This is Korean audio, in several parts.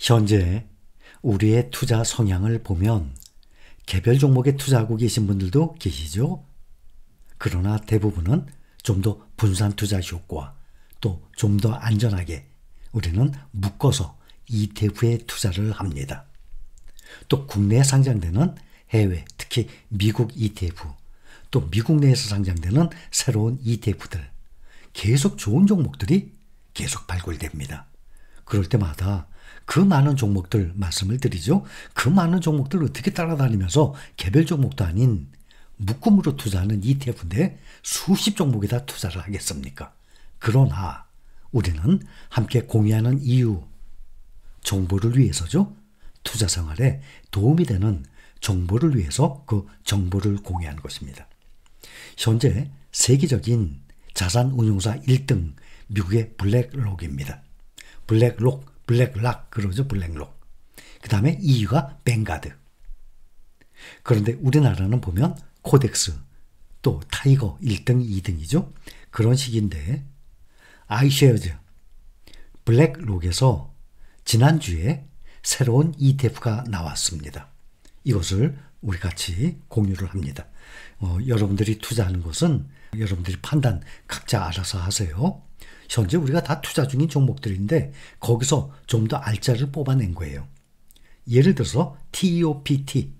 현재 우리의 투자 성향을 보면 개별 종목에 투자하고 계신 분들도 계시죠? 그러나 대부분은 좀 더 분산 투자 효과 또 좀 더 안전하게 우리는 묶어서 ETF에 투자를 합니다. 또 국내에 상장되는 해외 특히 미국 ETF 또 미국 내에서 상장되는 새로운 ETF들 계속 좋은 종목들이 계속 발굴됩니다. 그럴 때마다 그 많은 종목들 말씀을 드리죠. 그 많은 종목들 어떻게 따라다니면서 개별 종목도 아닌 묶음으로 투자하는 ETF인데 수십 종목에다 투자를 하겠습니까? 그러나 우리는 함께 공유하는 이유, 정보를 위해서죠. 투자 생활에 도움이 되는 정보를 위해서 그 정보를 공유하는 것입니다. 현재 세계적인 자산 운용사 1등 미국의 블랙록입니다. 블랙록 블랙락 그러죠. 블랙록. 그 다음에 EU가 뱅가드 그런데 우리나라는 보면 코덱스, 또 타이거 1등, 2등이죠. 그런 식인데 아이쉐어즈 블랙록에서 지난주에 새로운 ETF가 나왔습니다. 이것을 우리 같이 공유를 합니다. 어, 여러분들이 투자하는 것은 여러분들이 판단 각자 알아서 하세요. 현재 우리가 다 투자 중인 종목들인데 거기서 좀 더 알짜를 뽑아낸 거예요. 예를 들어서 TOPT, e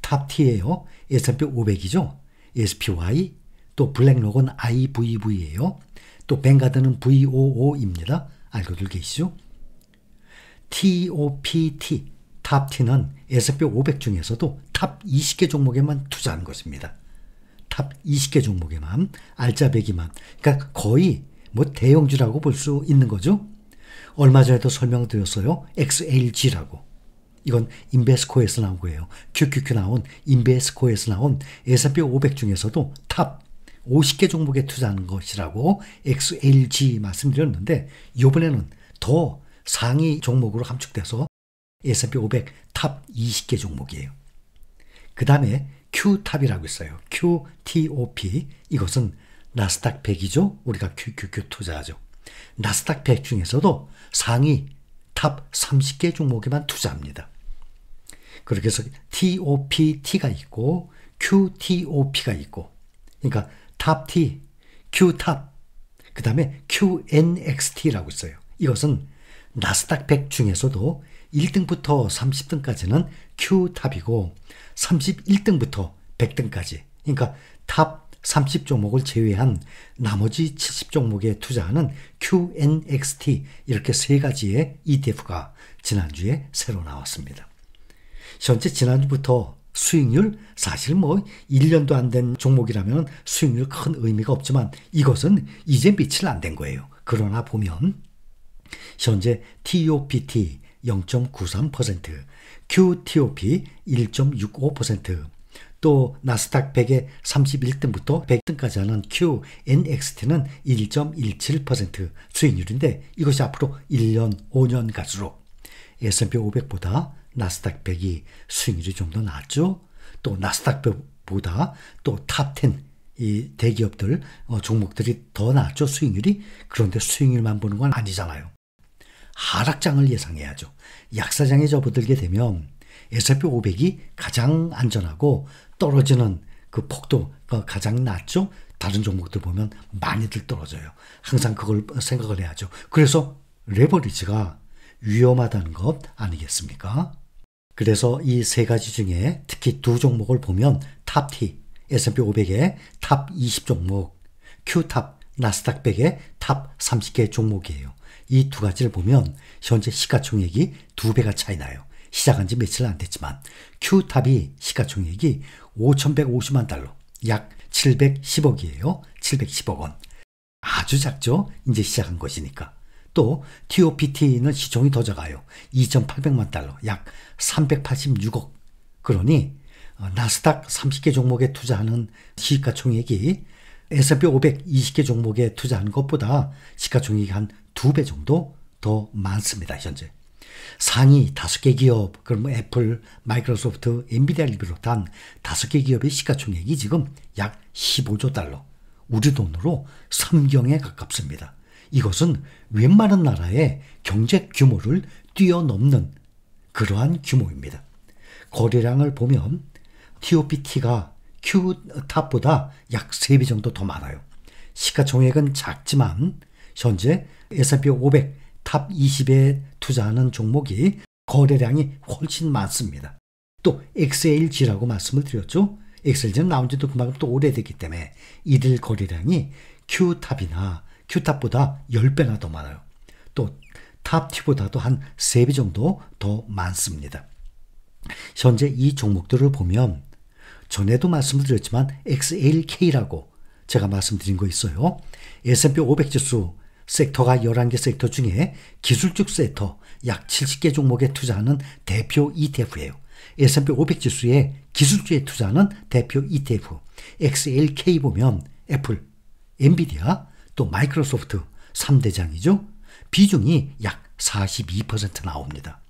탑T예요. S&P 500이죠. SPY, 또 블랙록은 IVV예요. 또 벵가드는 VOO입니다. 알고들 계시죠? TOPT, e 탑T는 S&P 500 중에서도 탑 20개 종목에만 투자한 것입니다. 탑 20개 종목에만, 알짜배기만. 그러니까 거의 뭐 대형주라고 볼 수 있는 거죠. 얼마 전에도 설명드렸어요. XLG라고. 이건 인베스코에서 나온 거예요. QQQ 나온 인베스코에서 나온 S&P 500 중에서도 탑 50개 종목에 투자하는 것이라고 XLG 말씀드렸는데 이번에는 더 상위 종목으로 함축돼서 S&P 500 탑 20개 종목이에요. 그 다음에 Q탑이라고 있어요. QTOP 이것은 나스닥 100이죠. 우리가 규규규 투자하죠. 나스닥 100 중에서도 상위 탑 30개 종목에만 투자합니다. 그렇게 해서 TOPT가 있고 QTOP가 있고 그러니까 탑T, Q탑, 그 다음에 QNXT라고 있어요. 이것은 나스닥 100 중에서도 1등부터 30등까지는 Q탑이고 31등부터 100등까지 그러니까 탑 30종목을 제외한 나머지 70종목에 투자하는 QNXT 이렇게 세 가지의 ETF가 지난주에 새로 나왔습니다. 현재 지난주부터 수익률 사실 뭐 1년도 안 된 종목이라면 수익률 큰 의미가 없지만 이것은 이제 며칠 안 된 거예요. 그러나 보면 현재 TOPT 0.93%, QTOP 1.65%, 또 나스닥 100의 31등부터 100등까지 하는 QNXT는 1.17% 수익률인데 이것이 앞으로 1년, 5년 가수로 S&P 500보다 나스닥 100이 수익률이 좀 더 낮죠. 또 나스닥 100보다 또 탑 10 이 대기업들 어, 종목들이 더 낮죠 수익률이 그런데 수익률만 보는 건 아니잖아요 하락장을 예상해야죠 약사장에 접어들게 되면 S&P 500이 가장 안전하고 떨어지는 그 폭도가 장 낮죠. 다른 종목들 보면 많이들 떨어져요. 항상 그걸 생각을 해야죠. 그래서 레버리지가 위험하다는 것 아니겠습니까? 그래서 이 세 가지 중에 특히 두 종목을 보면 탑 T, S&P 500의 탑 20 종목, Q탑 나스닥 100의 탑 30개 종목이에요. 이 두 가지를 보면 현재 시가총액이 두 배가 차이 나요. 시작한 지 며칠 안 됐지만 큐탑이 시가총액이 5,150만 달러, 약 710억이에요. 710억 원. 아주 작죠? 이제 시작한 것이니까. 또 TOPT는 시총이 더 작아요. 2,800만 달러, 약 386억. 그러니 어, 나스닥 30개 종목에 투자하는 시가총액이 S&P 5 20개 종목에 투자한 것보다 시가총액이 한 두 배 정도 더 많습니다, 현재. 상위 5개 기업, 그럼 뭐 애플, 마이크로소프트, 엔비디아를 비롯한 5개 기업의 시가총액이 지금 약 15조 달러, 우리 돈으로 3경에 가깝습니다. 이것은 웬만한 나라의 경제 규모를 뛰어넘는 그러한 규모입니다. 거래량을 보면 TOPT가 Q탑보다 약 3배 정도 더 많아요. 시가총액은 작지만 현재 S&P 500탑 20에 투자하는 종목이 거래량이 훨씬 많습니다. 또 XLG라고 말씀을 드렸죠. 엑셀젠 나온 지도 그만큼 또 오래됐기 때문에 이들 거래량이 Q탑이나 Q탑보다 10배나 더 많아요. 또 탑T보다도 한 3배 정도 더 많습니다. 현재 이 종목들을 보면 전에도 말씀을 드렸지만 XLK라고 제가 말씀드린 거 있어요. S&P 500 지수 섹터가 11개 섹터 중에 기술적 섹터 약 70개 종목에 투자하는 대표 ETF예요. S&P 500 지수의 기술주에 투자하는 대표 ETF, XLK 보면 애플, 엔비디아, 또 마이크로소프트 3대장이죠. 비중이 약 42% 나옵니다.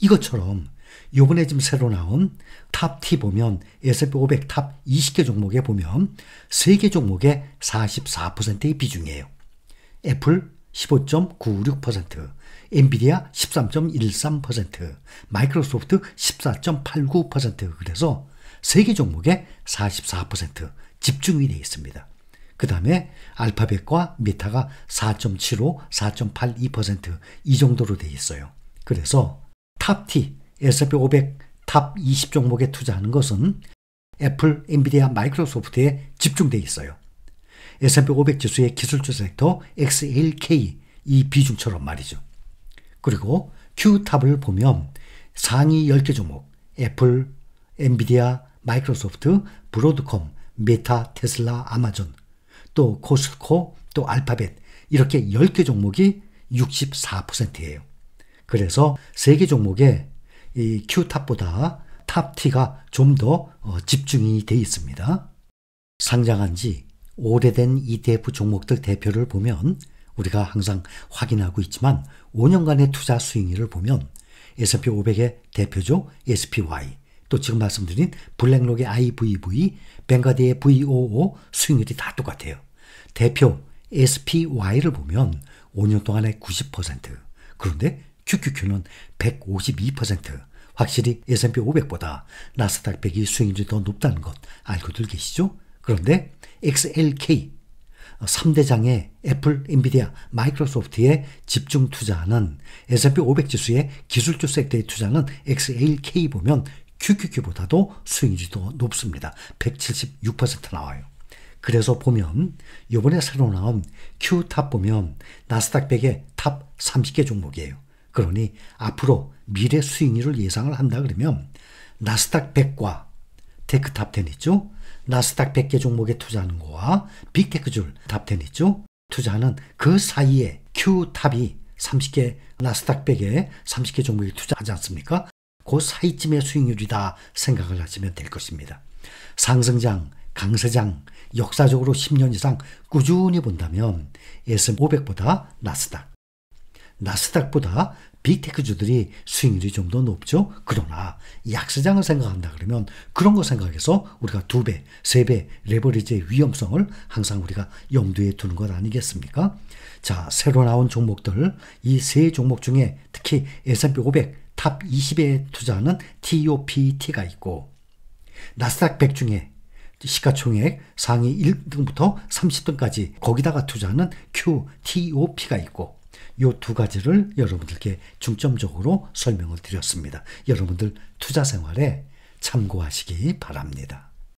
이것처럼 요번에 지금 새로 나온 탑10 보면 S&P 500 탑 20개 종목에 보면 3개 종목에 44%의 비중이에요. 애플 15.96%, 엔비디아 13.13%, 마이크로소프트 14.89% 그래서 세개 종목에 44% 집중이 되어 있습니다. 그 다음에 알파벳과 메타가 4.75, 4.82%이 정도로 되어 있어요. 그래서 탑 T, S&P 500탑20 종목에 투자하는 것은 애플, 엔비디아, 마이크로소프트에 집중되어 있어요. S&P 500 지수의 기술주 섹터 XLK 이 비중처럼 말이죠. 그리고 Q탑을 보면 상위 10개 종목 애플, 엔비디아, 마이크로소프트, 브로드컴, 메타, 테슬라, 아마존, 또 코스코, 또 알파벳 이렇게 10개 종목이 64%예요. 그래서 3개 종목에 이 Q탑보다 탑T가 좀더 어, 집중이 돼 있습니다. 상장한 지 오래된 ETF 종목들 대표를 보면 우리가 항상 확인하고 있지만 5년간의 투자 수익률을 보면 S&P 500의 대표죠. SPY. 또 지금 말씀드린 블랙록의 IVV, 벵가드의 VOO 수익률이 다 똑같아요. 대표 SPY를 보면 5년 동안의 90%, 그런데 QQQ는 152%, 확실히 S&P 500보다 나스닥 100이 수익률이 더 높다는 것 알고들 계시죠? 그런데 XLK 3대장의 어, 애플, 인비디아, 마이크로소프트에 집중 투자하는 S&P 500 지수의 기술주 섹터의 투자는 XLK 보면 QQQ보다도 수익률이더 높습니다. 176% 나와요. 그래서 보면 이번에 새로 나온 Q탑 보면 나스닥 100의 탑 30개 종목이에요. 그러니 앞으로 미래 수익률을 예상을 한다 그러면 나스닥 100과 테크탑 10 있죠? 나스닥 100개 종목에 투자하는 거와 빅테크줄 답텐 있죠? 투자하는 그 사이에 Q탑이 30개 나스닥 100에 30개 종목에 투자하지 않습니까? 그 사이쯤의 수익률이다 생각을 하시면 될 것입니다. 상승장, 강세장, 역사적으로 10년 이상 꾸준히 본다면 s 500보다 나스닥, 나스닥보다 빅테크주들이 수익률이 좀 더 높죠. 그러나 약시장을 생각한다 그러면 그런 거 생각해서 우리가 두 배, 세 배 레버리지의 위험성을 항상 우리가 염두에 두는 것 아니겠습니까? 자, 새로 나온 종목들 이 세 종목 중에 특히 S&P 500탑 20에 투자하는 TOPT가 있고 나스닥 100 중에 시가총액 상위 1등부터 30등까지 거기다가 투자하는 QTOP가 있고 요두 가지를 여러분들께 중점적으로 설명을 드렸습니다. 여러분들 투자 생활에 참고하시기 바랍니다.